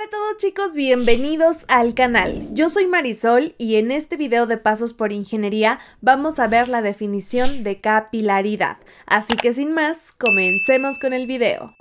Hola a todos chicos, bienvenidos al canal. Yo soy Marisol y en este video de Pasos por Ingeniería vamos a ver la definición de capilaridad. Así que sin más, comencemos con el video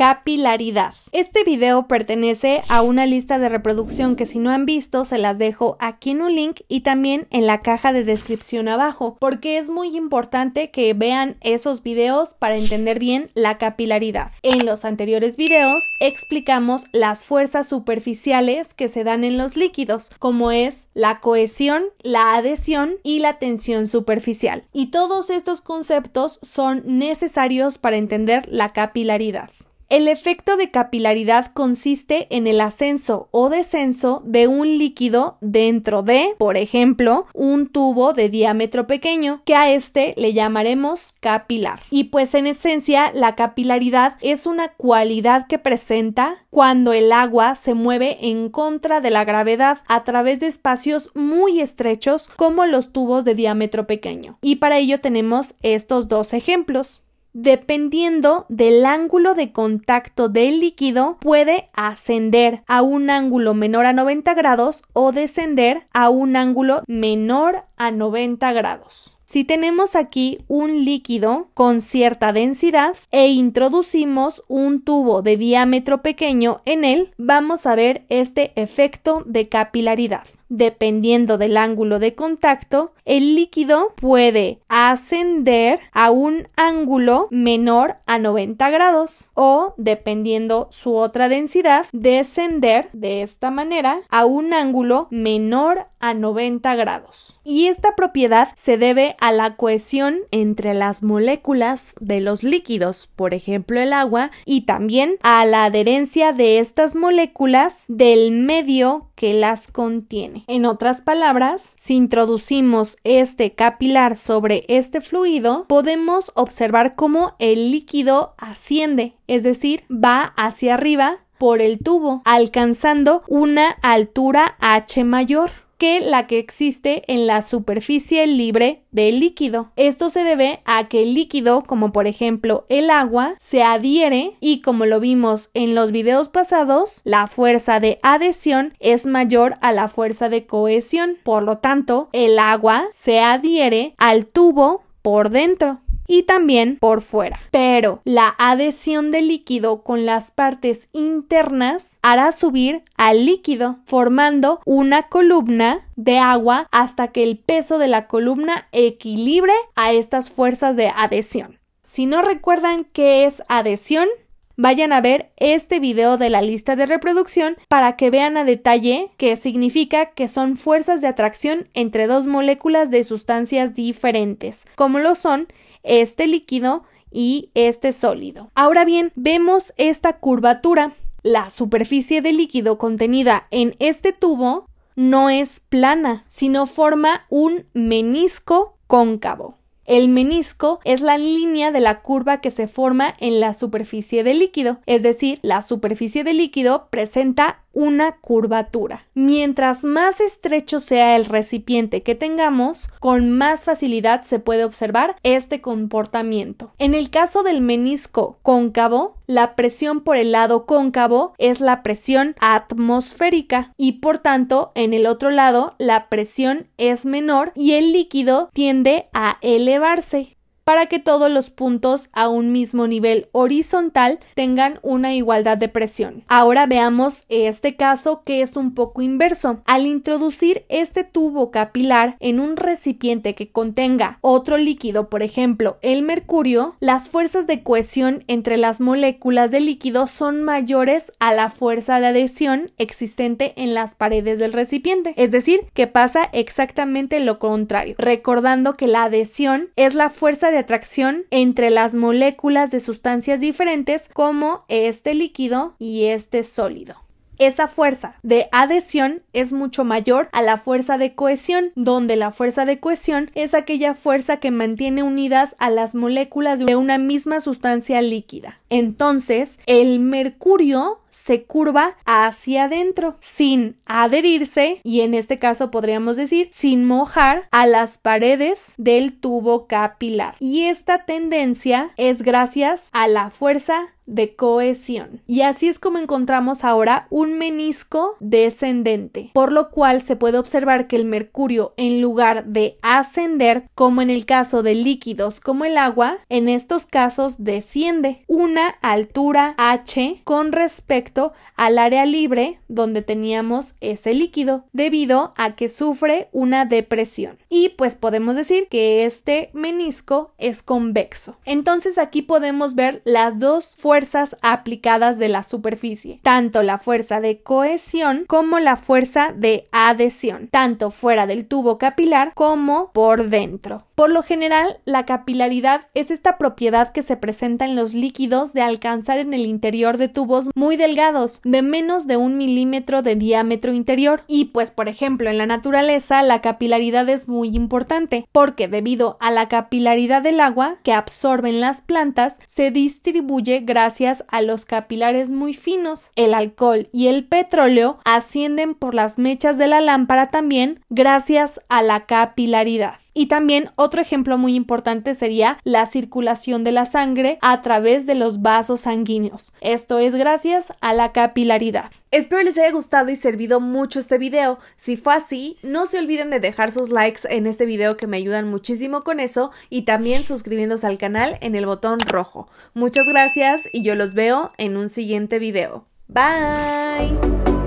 capilaridad. Este video pertenece a una lista de reproducción que si no han visto se las dejo aquí en un link y también en la caja de descripción abajo porque es muy importante que vean esos videos para entender bien la capilaridad. En los anteriores videos explicamos las fuerzas superficiales que se dan en los líquidos como es la cohesión, la adhesión y la tensión superficial. Y todos estos conceptos son necesarios para entender la capilaridad. El efecto de capilaridad consiste en el ascenso o descenso de un líquido dentro de, por ejemplo, un tubo de diámetro pequeño, que a este le llamaremos capilar. Y pues en esencia, la capilaridad es una cualidad que presenta cuando el agua se mueve en contra de la gravedad a través de espacios muy estrechos como los tubos de diámetro pequeño. Y para ello tenemos estos dos ejemplos dependiendo del ángulo de contacto del líquido, puede ascender a un ángulo menor a 90 grados o descender a un ángulo menor a 90 grados. Si tenemos aquí un líquido con cierta densidad e introducimos un tubo de diámetro pequeño en él, vamos a ver este efecto de capilaridad dependiendo del ángulo de contacto, el líquido puede ascender a un ángulo menor a 90 grados o, dependiendo su otra densidad, descender de esta manera a un ángulo menor a 90 grados. Y esta propiedad se debe a la cohesión entre las moléculas de los líquidos, por ejemplo el agua, y también a la adherencia de estas moléculas del medio que las contiene. En otras palabras, si introducimos este capilar sobre este fluido, podemos observar cómo el líquido asciende, es decir, va hacia arriba por el tubo, alcanzando una altura h mayor que la que existe en la superficie libre del líquido. Esto se debe a que el líquido, como por ejemplo el agua, se adhiere y como lo vimos en los videos pasados, la fuerza de adhesión es mayor a la fuerza de cohesión. Por lo tanto, el agua se adhiere al tubo por dentro y también por fuera. Pero la adhesión del líquido con las partes internas hará subir al líquido, formando una columna de agua hasta que el peso de la columna equilibre a estas fuerzas de adhesión. Si no recuerdan qué es adhesión, vayan a ver este video de la lista de reproducción para que vean a detalle qué significa que son fuerzas de atracción entre dos moléculas de sustancias diferentes, como lo son este líquido y este sólido. Ahora bien, vemos esta curvatura. La superficie de líquido contenida en este tubo no es plana, sino forma un menisco cóncavo. El menisco es la línea de la curva que se forma en la superficie del líquido, es decir, la superficie de líquido presenta una curvatura. Mientras más estrecho sea el recipiente que tengamos, con más facilidad se puede observar este comportamiento. En el caso del menisco cóncavo, la presión por el lado cóncavo es la presión atmosférica y por tanto en el otro lado la presión es menor y el líquido tiende a elevarse para que todos los puntos a un mismo nivel horizontal tengan una igualdad de presión. Ahora veamos este caso que es un poco inverso. Al introducir este tubo capilar en un recipiente que contenga otro líquido, por ejemplo, el mercurio, las fuerzas de cohesión entre las moléculas de líquido son mayores a la fuerza de adhesión existente en las paredes del recipiente. Es decir, que pasa exactamente lo contrario, recordando que la adhesión es la fuerza de atracción entre las moléculas de sustancias diferentes como este líquido y este sólido esa fuerza de adhesión es mucho mayor a la fuerza de cohesión, donde la fuerza de cohesión es aquella fuerza que mantiene unidas a las moléculas de una misma sustancia líquida. Entonces, el mercurio se curva hacia adentro sin adherirse y en este caso podríamos decir sin mojar a las paredes del tubo capilar. Y esta tendencia es gracias a la fuerza de cohesión. Y así es como encontramos ahora un menisco descendente, por lo cual se puede observar que el mercurio en lugar de ascender, como en el caso de líquidos como el agua, en estos casos desciende. Una altura h con respecto al área libre donde teníamos ese líquido, debido a que sufre una depresión. Y pues podemos decir que este menisco es convexo. Entonces aquí podemos ver las dos fuerzas aplicadas de la superficie, tanto la fuerza de cohesión como la fuerza de adhesión, tanto fuera del tubo capilar como por dentro. Por lo general, la capilaridad es esta propiedad que se presenta en los líquidos de alcanzar en el interior de tubos muy delgados, de menos de un milímetro de diámetro interior. Y pues, por ejemplo, en la naturaleza, la capilaridad es muy importante, porque debido a la capilaridad del agua que absorben las plantas, se distribuye gracias a los capilares muy finos. El alcohol y el petróleo ascienden por las mechas de la lámpara también gracias a la capilaridad. Y también otro ejemplo muy importante sería la circulación de la sangre a través de los vasos sanguíneos. Esto es gracias a la capilaridad. Espero les haya gustado y servido mucho este video. Si fue así, no se olviden de dejar sus likes en este video que me ayudan muchísimo con eso y también suscribiéndose al canal en el botón rojo. Muchas gracias y yo los veo en un siguiente video. Bye!